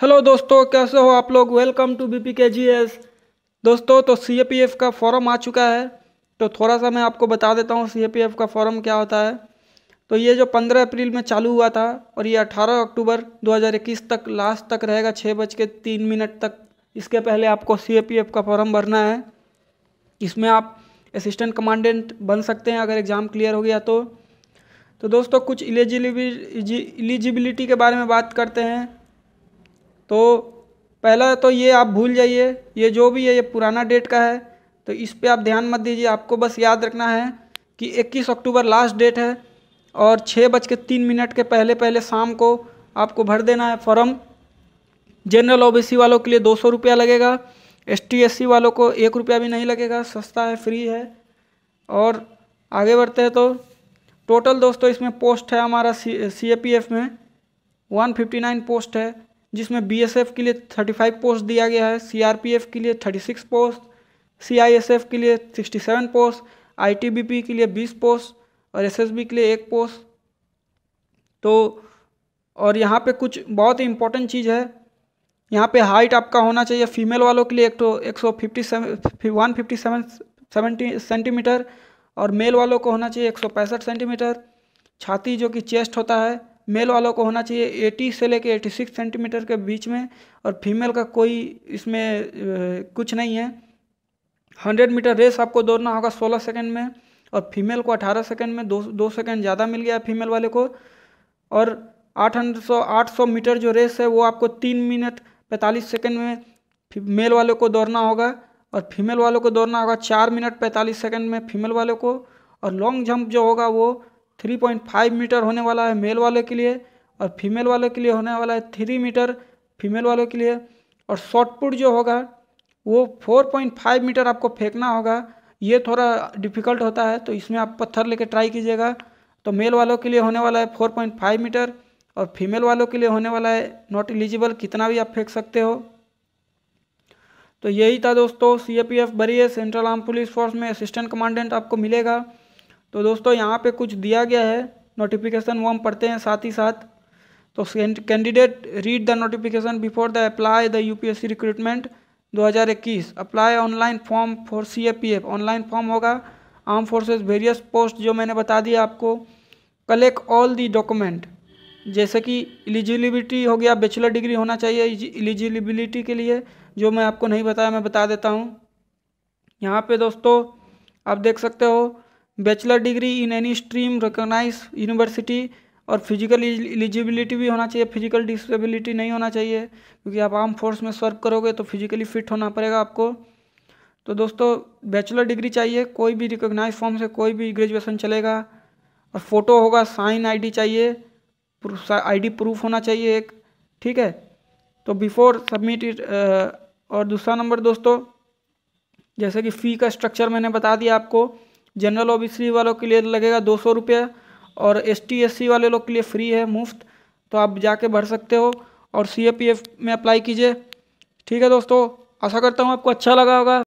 hello दोस्तों कैसे हो आप लोग वेलकम टू बी पी के जी एस दोस्तों तो सी ए पी एफ़ का फॉर्म आ चुका है तो थोड़ा सा मैं आपको बता देता हूँ सी ए पी एफ़ का फॉर्म क्या होता है तो ये जो 15 अप्रैल में चालू हुआ था और ये 18 अक्टूबर 2021 तक लास्ट तक रहेगा छः बज के तीन मिनट तक इसके पहले आपको सी ए पी एफ़ का फॉर्म भरना है इसमें आप असिस्टेंट कमांडेंट बन सकते हैं अगर एग्ज़ाम क्लियर हो गया तो तो दोस्तों कुछ एलिजिबिलिटी के बारे में बात करते हैं तो पहला तो ये आप भूल जाइए ये जो भी है ये पुराना डेट का है तो इस पर आप ध्यान मत दीजिए आपको बस याद रखना है कि 21 अक्टूबर लास्ट डेट है और छः बज के तीन मिनट के पहले पहले शाम को आपको भर देना है फॉर्म जनरल ओ वालों के लिए दो सौ रुपया लगेगा एस टी वालों को एक रुपया भी नहीं लगेगा सस्ता है फ्री है और आगे बढ़ते हैं तो टोटल दोस्तों इसमें पोस्ट है हमारा C C A P F में वन फिफ्टी नाइन पोस्ट है जिसमें एफ के लिए 35 पोस्ट दिया गया है एफ़ के लिए 36 पोस्ट एफ के लिए 67 पोस्ट पी के लिए 20 पोस्ट और बी के लिए एक पोस्ट तो और यहाँ पे कुछ बहुत ही इंपॉर्टेंट चीज़ है यहाँ पे हाइट आपका होना चाहिए फीमेल वालों के लिए एक तो एक सौ fifty seven one fifty seven seventy centimetre और मेल वालों को होना चाहिए एक सौ पैंसठ सेंटीमीटर छाती जो कि चेस्ट होता है मेल वालों को होना चाहिए 80 से लेके 86 सेंटीमीटर के बीच में और फीमेल का कोई इसमें कुछ नहीं है 100 मीटर रेस आपको दौड़ना होगा 16 सेकंड में और फीमेल को 18 सेकंड में दो दो सेकेंड ज़्यादा मिल गया फीमेल वाले को और 800 800 मीटर जो रेस है वो आपको तीन मिनट पैंतालीस सेकंड में मेल वाले को दौड़ना होगा और फीमेल वालों को दौड़ना होगा चार मिनट पैंतालीस सेकेंड में फीमेल वालों को और लॉन्ग जंप जो होगा वो 3.5 मीटर होने वाला है मेल वाले के लिए और फीमेल वाले के लिए होने वाला है थ्री मीटर फीमेल वालों के लिए और शॉर्टपुट जो होगा वो 4.5 मीटर आपको फेंकना होगा ये थोड़ा डिफ़िकल्ट होता है तो इसमें आप पत्थर लेके ट्राई कीजिएगा तो मेल वालों के लिए होने वाला है 4.5 मीटर और फीमेल वालों के लिए होने वाला है नॉट एलिजिबल कितना भी आप फेंक सकते हो तो यही था दोस्तों सी ए पी एफ बरी सेंट्रल आर्म पुलिस फोर्स में असिस्टेंट कमांडेंट आपको मिलेगा तो दोस्तों यहाँ पे कुछ दिया गया है नोटिफिकेशन वो हम पढ़ते हैं साथ ही साथ तो candidate read the notification before the apply the UPSC recruitment 2021 apply online form for CAPF online form होगा आर्म फोर्सेस वेरियस पोस्ट जो मैंने बता दिया आपको कलेक्ट ऑल दी डॉक्यूमेंट जैसे कि एलिजिबिलिटी हो गया बैचलर डिग्री होना चाहिए एलिजिबिलिटी के लिए जो मैं आपको नहीं बताया मैं बता देता हूँ यहाँ पे दोस्तों आप देख सकते हो bachelor degree in any stream recognise university और फिजिकल एलिजिबिलिटी भी होना चाहिए फिजिकल डिसेबिलिटी नहीं होना चाहिए क्योंकि आप आर्म फोर्स में सर्व करोगे तो फिजिकली फिट होना पड़ेगा आपको तो दोस्तों बैचलर डिग्री चाहिए कोई भी रिकोगनाइज फॉर्म से कोई भी ग्रेजुएशन चलेगा और फ़ोटो होगा साइन आईडी चाहिए आईडी प्रूफ होना चाहिए एक ठीक है तो बिफोर सबमिट इट और दूसरा नंबर दोस्तों जैसे कि फ़ी का स्ट्रक्चर मैंने बता दिया आपको जनरल ओ वालों के लिए लगेगा दो सौ रुपये और एस टी वाले लोग के लिए फ्री है मुफ्त तो आप जाके भर सकते हो और सी में अप्लाई कीजिए ठीक है दोस्तों आशा करता हूँ आपको अच्छा लगा होगा